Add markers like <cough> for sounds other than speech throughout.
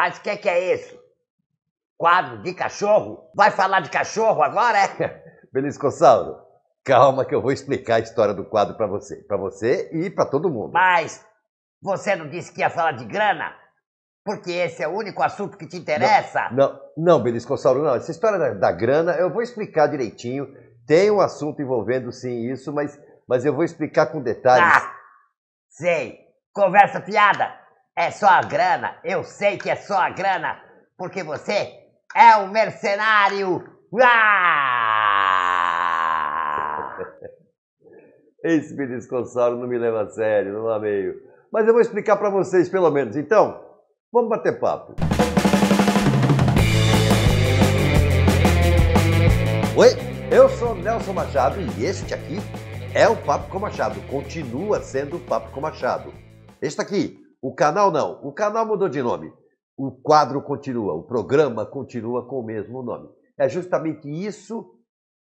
Mas o que, é que é isso? Quadro de cachorro? Vai falar de cachorro agora, é? Beliscossauro, <laughs> calma que eu vou explicar a história do quadro para você. para você e para todo mundo. Mas você não disse que ia falar de grana? Porque esse é o único assunto que te interessa? Não, não, não Beliscossauro, não. Essa história da, da grana eu vou explicar direitinho. Tem um assunto envolvendo sim isso, mas, mas eu vou explicar com detalhes. Ah, sei. Conversa fiada. É só a grana, eu sei que é só a grana, porque você é um mercenário! Ah! <laughs> Esse beliscossauro não me leva a sério, não amei. Mas eu vou explicar para vocês pelo menos. Então, vamos bater papo. Oi, eu sou Nelson Machado e este aqui é o Papo com Machado. Continua sendo o Papo com Machado. Este aqui o canal não. O canal mudou de nome. O quadro continua, o programa continua com o mesmo nome. É justamente isso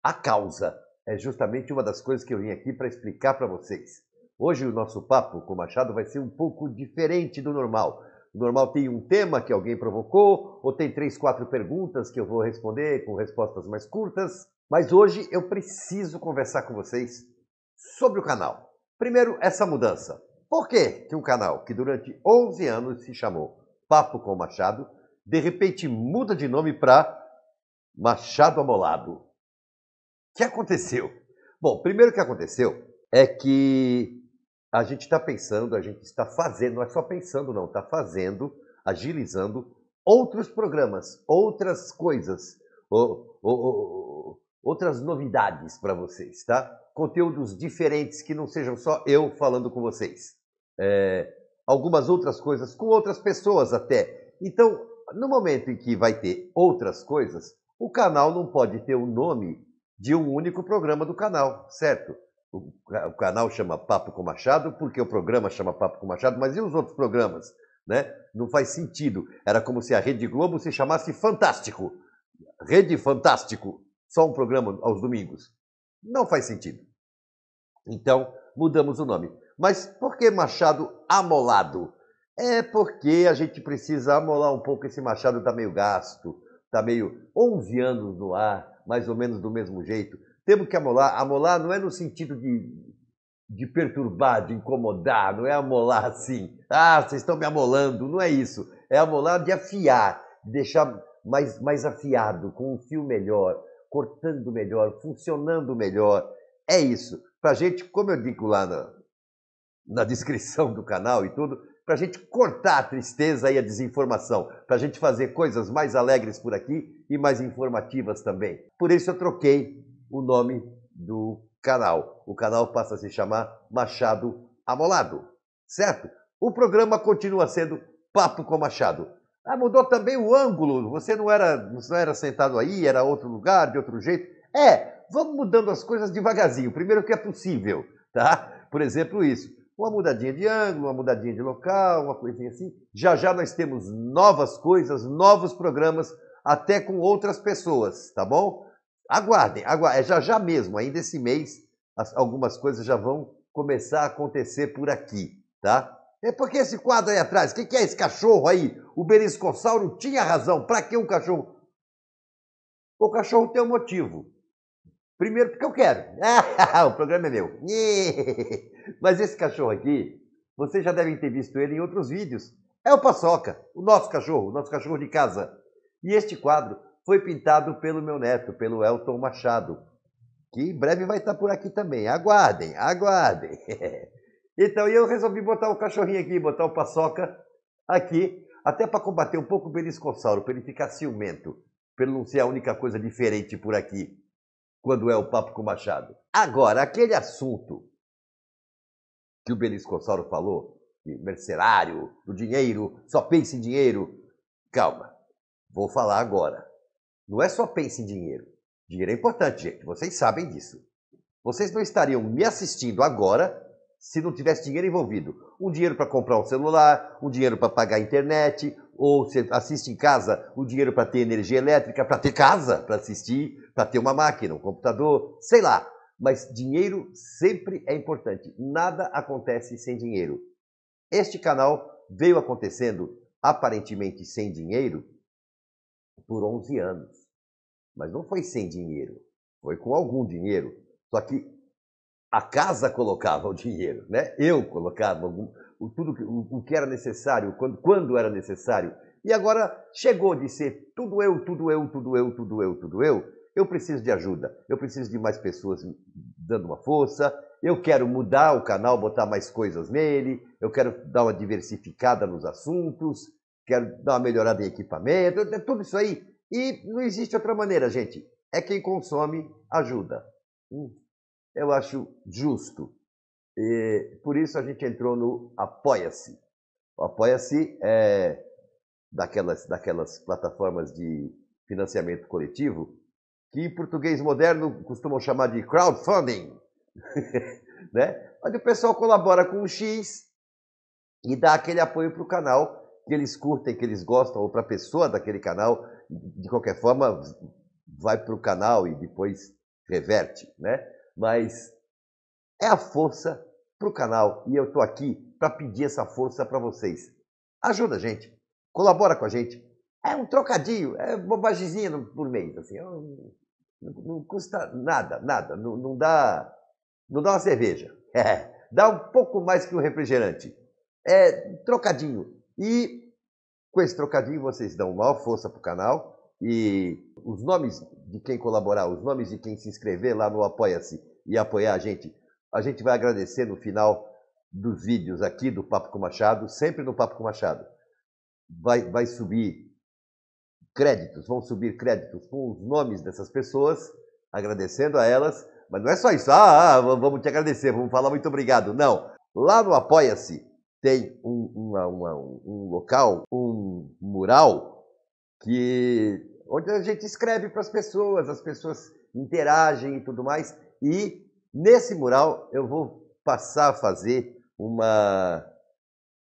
a causa. É justamente uma das coisas que eu vim aqui para explicar para vocês. Hoje o nosso papo com o Machado vai ser um pouco diferente do normal. O normal tem um tema que alguém provocou, ou tem três, quatro perguntas que eu vou responder com respostas mais curtas. Mas hoje eu preciso conversar com vocês sobre o canal. Primeiro, essa mudança. Por quê que um canal que durante 11 anos se chamou Papo com Machado, de repente muda de nome para Machado Amolado? O que aconteceu? Bom, primeiro que aconteceu é que a gente está pensando, a gente está fazendo, não é só pensando não, está fazendo, agilizando outros programas, outras coisas, ou, ou, ou, outras novidades para vocês, tá? conteúdos diferentes que não sejam só eu falando com vocês. É, algumas outras coisas com outras pessoas até. Então, no momento em que vai ter outras coisas, o canal não pode ter o nome de um único programa do canal, certo? O, o canal chama Papo com Machado porque o programa chama Papo com Machado, mas e os outros programas? Né? Não faz sentido. Era como se a Rede Globo se chamasse Fantástico. Rede Fantástico. Só um programa aos domingos. Não faz sentido. Então, mudamos o nome. Mas por que machado amolado? É porque a gente precisa amolar um pouco esse machado, está meio gasto, está meio 11 anos no ar, mais ou menos do mesmo jeito. Temos que amolar. Amolar não é no sentido de, de perturbar, de incomodar, não é amolar assim. Ah, vocês estão me amolando, não é isso. É amolar de afiar, deixar mais, mais afiado, com um fio melhor, cortando melhor, funcionando melhor. É isso. Para a gente, como eu digo lá na, na descrição do canal e tudo, para a gente cortar a tristeza e a desinformação, para a gente fazer coisas mais alegres por aqui e mais informativas também. Por isso eu troquei o nome do canal. O canal passa a se chamar Machado Amolado, certo? O programa continua sendo Papo com Machado, ah, mudou também o ângulo. Você não era, não era sentado aí, era outro lugar, de outro jeito. É, vamos mudando as coisas devagarzinho. Primeiro que é possível, tá? Por exemplo, isso. Uma mudadinha de ângulo, uma mudadinha de local, uma coisinha assim. Já já nós temos novas coisas, novos programas, até com outras pessoas, tá bom? Aguardem, aguardem. É já já mesmo, ainda esse mês, as, algumas coisas já vão começar a acontecer por aqui, tá? É porque esse quadro aí atrás, o que, que, é esse cachorro aí? O beliscossauro tinha razão. Para que um cachorro? O cachorro tem um motivo. Primeiro, porque eu quero. Ah, <laughs> o programa é meu. <laughs> Mas esse cachorro aqui, vocês já devem ter visto ele em outros vídeos. É o Paçoca, o nosso cachorro, o nosso cachorro de casa. E este quadro foi pintado pelo meu neto, pelo Elton Machado, que em breve vai estar por aqui também. Aguardem, aguardem. <laughs> Então eu resolvi botar o cachorrinho aqui, botar o paçoca aqui, até para combater um pouco o beliscossauro, para ele ficar ciumento, para ele não ser a única coisa diferente por aqui, quando é o papo com o Machado. Agora, aquele assunto que o beliscossauro falou, de mercenário, do dinheiro, só pensa em dinheiro, calma, vou falar agora. Não é só pensa em dinheiro. Dinheiro é importante, gente, vocês sabem disso. Vocês não estariam me assistindo agora se não tivesse dinheiro envolvido. Um dinheiro para comprar um celular, um dinheiro para pagar a internet, ou você assiste em casa, um dinheiro para ter energia elétrica, para ter casa, para assistir, para ter uma máquina, um computador, sei lá. Mas dinheiro sempre é importante. Nada acontece sem dinheiro. Este canal veio acontecendo aparentemente sem dinheiro por 11 anos. Mas não foi sem dinheiro, foi com algum dinheiro. Só que a casa colocava o dinheiro, né? Eu colocava algum, o, tudo o, o, que era necessário, quando, quando era necessário. E agora chegou de ser tudo eu, tudo eu, tudo eu, tudo eu, tudo eu. Eu preciso de ajuda, eu preciso de mais pessoas dando uma força, eu quero mudar o canal, botar mais coisas nele, eu quero dar uma diversificada nos assuntos, quero dar uma melhorada em equipamento, é tudo isso aí. E não existe outra maneira, gente. É quem consome ajuda. Hum eu acho justo. E por isso a gente entrou no Apoia-se. O Apoia-se é daquelas, daquelas plataformas de financiamento coletivo que em português moderno costumam chamar de crowdfunding, <laughs> né? Onde o pessoal colabora com o X e dá aquele apoio para o canal que eles curtem, que eles gostam, ou para a pessoa daquele canal, de qualquer forma, vai para o canal e depois reverte, né? mas é a força para o canal e eu estou aqui para pedir essa força para vocês. Ajuda a gente, colabora com a gente. É um trocadinho, é bobagemzinha por mês, assim, não, não custa nada, nada, não, não, dá, não dá uma cerveja, <laughs> é, dá um pouco mais que um refrigerante, é trocadinho. E com esse trocadinho vocês dão maior força para o canal, e os nomes de quem colaborar, os nomes de quem se inscrever lá no Apoia-se e apoiar a gente, a gente vai agradecer no final dos vídeos aqui do Papo com Machado, sempre no Papo com Machado. Vai, vai subir créditos, vão subir créditos com os nomes dessas pessoas, agradecendo a elas. Mas não é só isso, ah, ah vamos te agradecer, vamos falar muito obrigado. Não, lá no Apoia-se tem um, uma, uma, um local, um mural que onde a gente escreve para as pessoas, as pessoas interagem e tudo mais. E nesse mural eu vou passar a fazer uma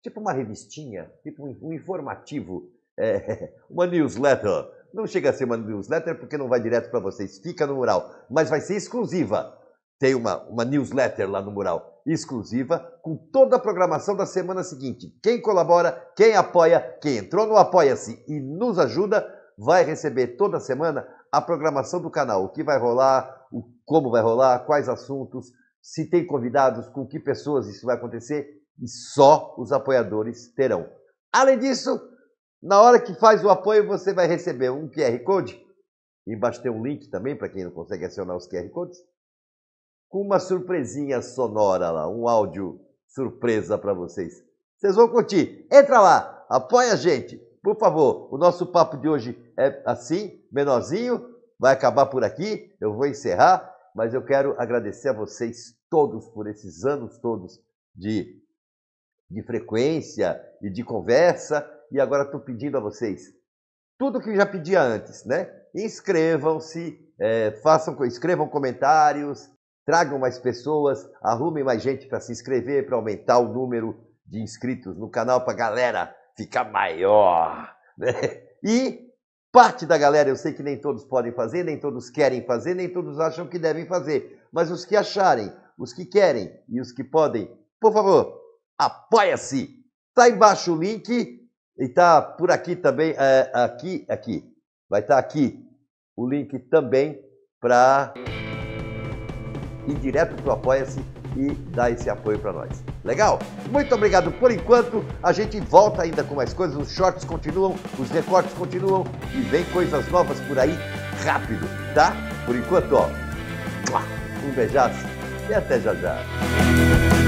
tipo uma revistinha, tipo um informativo, <laughs> é, uma newsletter. Não chega a ser uma newsletter porque não vai direto para vocês, fica no mural, mas vai ser exclusiva. Tem uma, uma newsletter lá no mural exclusiva com toda a programação da semana seguinte. Quem colabora, quem apoia, quem entrou no Apoia-se e nos ajuda, vai receber toda semana a programação do canal, o que vai rolar, o como vai rolar, quais assuntos, se tem convidados, com que pessoas isso vai acontecer e só os apoiadores terão. Além disso, na hora que faz o apoio, você vai receber um QR Code. Embaixo tem um link também para quem não consegue acionar os QR Codes com uma surpresinha sonora lá, um áudio surpresa para vocês. Vocês vão curtir. Entra lá, apoia a gente. Por favor, o nosso papo de hoje é assim, menorzinho, vai acabar por aqui, eu vou encerrar, mas eu quero agradecer a vocês todos por esses anos todos de, de frequência e de conversa. E agora estou pedindo a vocês tudo o que eu já pedia antes, né? Inscrevam-se, é, façam, escrevam comentários, Tragam mais pessoas, arrumem mais gente para se inscrever, para aumentar o número de inscritos no canal, para a galera ficar maior. <laughs> Né? E parte da galera, eu sei que nem todos podem fazer, nem todos querem fazer, nem todos acham que devem fazer, mas os que acharem, os que querem e os que podem, por favor, apoia-se. Está embaixo o link e está por aqui também, é, aqui, aqui, vai estar tá aqui o link também para ir direto pro Apoia-se e dar esse apoio para nós. Legal? Muito obrigado por enquanto. A gente volta ainda com mais coisas. Os shorts continuam, os recortes continuam e vem coisas novas por aí rápido, tá? Por enquanto, ó. Um beijaço e até já já.